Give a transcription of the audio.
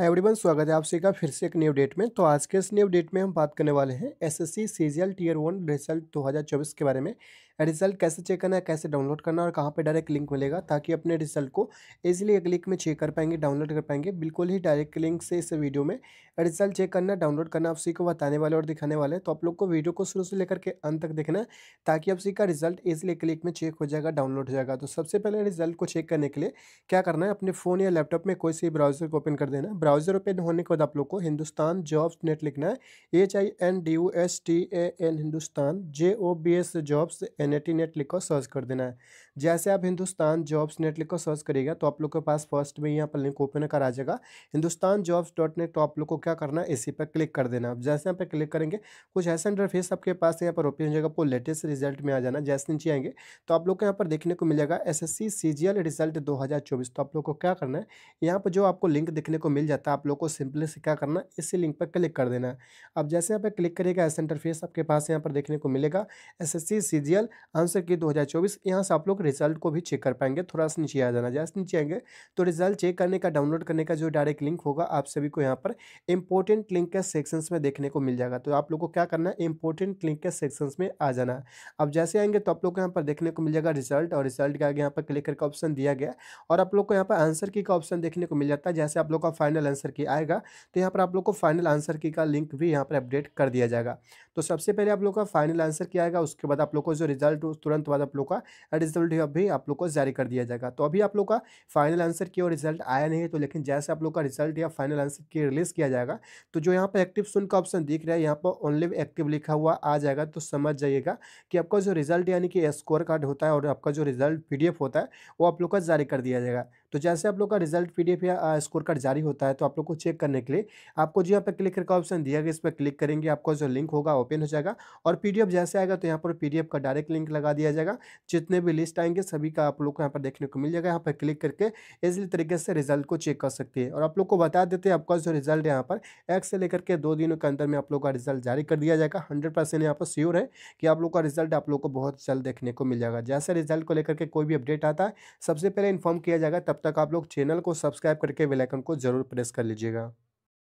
hi everyone स्वागत है आप सभी का फिर से एक न्यू डेट में तो आज के इस न्यू डेट में हम बात करने वाले हैं SSC CGL tier one result 2024 के बारे में रिजल्ट कैसे चेक करना है कैसे डाउनलोड करना और कहाँ पर डायरेक्ट लिंक मिलेगा ताकि अपने रिजल्ट को इजिली एक क्लिक में चेक कर पाएंगे डाउनलोड कर पाएंगे बिल्कुल ही डायरेक्ट लिंक से इस वीडियो में रिजल्ट चेक करना डाउनलोड करना आप को बताने वाले और दिखाने वाले हैं तो आप लोग को वीडियो को शुरू से लेकर के अंत तक देखना है ताकि आप सी का रिजल्ट इजिली क्लिक में चेक हो जाएगा डाउनलोड हो जाएगा तो सबसे पहले रिजल्ट को चेक करने के लिए क्या करना है अपने फ़ोन या लैपटॉप में कोई सी ब्राउजर को ओपन कर देना ब्राउजर ओपन होने के बाद आप लोग को हिंदुस्तान जॉब्स नेट लिखना है H I N D U S T A N Hindustan J O B S jobs N net ही नेट लिखकर सर्च कर देना है जैसे आप हिंदुस्तान जॉब्स नेट लिखकर सर्च करिएगा तो आप लोग के पास फर्स्ट में यहाँ पर लिंक ओपन कर आ जाएगा हिंदुस्तान जॉब्स डॉट नेट तो आप लोग को क्या करना है इसी पर क्लिक कर देना अब जैसे यहाँ पर क्लिक करेंगे कुछ ऐसा इंटरफेस आपके पास यहाँ पर ओपन हो जाएगा आपको लेटेस्ट रिजल्ट में आ जाना जैसे नीचे आएंगे तो आप लोग को यहाँ पर देखने को मिलेगा एस एस सी रिजल्ट दो तो आप लोग को क्या करना है यहाँ पर जो आपको लिंक देखने को मिल जाता है आप लोग को सिंपली से क्या करना है इसी लिंक पर क्लिक कर देना है अब जैसे यहाँ पर क्लिक करेगा ऐसा इंटरफेस आपके पास यहाँ पर देखने को मिलेगा S S C C G L answer key 2024 यहां से आप लोग रिजल्ट को भी चेक कर पाएंगे थोड़ा सा नीचे आ जाना जैसे नीचे आएंगे तो रिजल्ट चेक करने का डाउनलोड करने का जो डायरेक्ट लिंक होगा आप सभी को यहां पर इंपॉर्टेंट लिंक के सेक्शंस में देखने को मिल जाएगा तो आप लोग को क्या करना है इंपॉर्टेंट लिंक के सेक्शंस में आ जाना है अब जैसे आएंगे तो आप लोग को यहाँ पर देखने को मिल जाएगा रिजल्ट और रिजल्ट के आगे यहाँ पर क्लिक करके ऑप्शन दिया गया और आप लोग को यहाँ पर आंसर की का ऑप्शन देखने को मिल जाता है जैसे आप लोग का फाइनल आंसर की आएगा तो यहाँ पर आप लोग को फाइनल आंसर की का लिंक भी यहाँ पर अपडेट कर दिया जाएगा तो सबसे पहले आप लोग का फाइनल आंसर किया आएगा उसके बाद आप लोग को जो रिजल्ट रिजल्ट तुरंत बाद आप लोग का रिजल्ट भी आप लोग को जारी कर दिया जाएगा तो अभी आप लोग का फाइनल आंसर की और रिजल्ट आया नहीं है तो लेकिन जैसे आप लोग का रिजल्ट या फाइनल आंसर की रिलीज़ किया जाएगा तो जो यहाँ पर एक्टिव सुन का ऑप्शन दिख रहा है यहाँ पर ओनली एक्टिव लिखा हुआ आ जाएगा तो समझ जाइएगा कि आपका जो रिजल्ट यानी कि स्कोर कार्ड होता है और आपका जो रिजल्ट पी होता है वो आप लोग का जारी कर दिया जाएगा तो जैसे आप लोग का रिजल्ट पीडीएफ या स्कोर कार्ड जारी होता है तो आप लोग को चेक करने के लिए आपको जो यहाँ पर क्लिक का ऑप्शन दिया गया इस पर क्लिक करेंगे आपका जो लिंक होगा ओपन हो जाएगा और पीडीएफ जैसे आएगा तो यहाँ पर पीडीएफ का डायरेक्ट लिंक लगा दिया जाएगा जितने भी लिस्ट आएंगे सभी का आप लोग को यहाँ पर देखने को मिल जाएगा यहाँ पर क्लिक करके इसी तरीके से रिजल्ट को चेक कर सकती है और आप लोग को बता देते हैं आपका जो रिजल्ट यहाँ पर एक से लेकर के दो दिनों के अंदर में आप लोग का रिजल्ट जारी कर दिया जाएगा हंड्रेड परसेंट यहाँ पर श्योर है कि आप लोग का रिजल्ट आप लोग को बहुत जल्द देखने को मिल जाएगा जैसे रिजल्ट को लेकर के कोई भी अपडेट आता है सबसे पहले इन्फॉर्म किया जाएगा तब तक आप लोग चैनल को सब्सक्राइब करके बेलाइकन को जरूर प्रेस कर लीजिएगा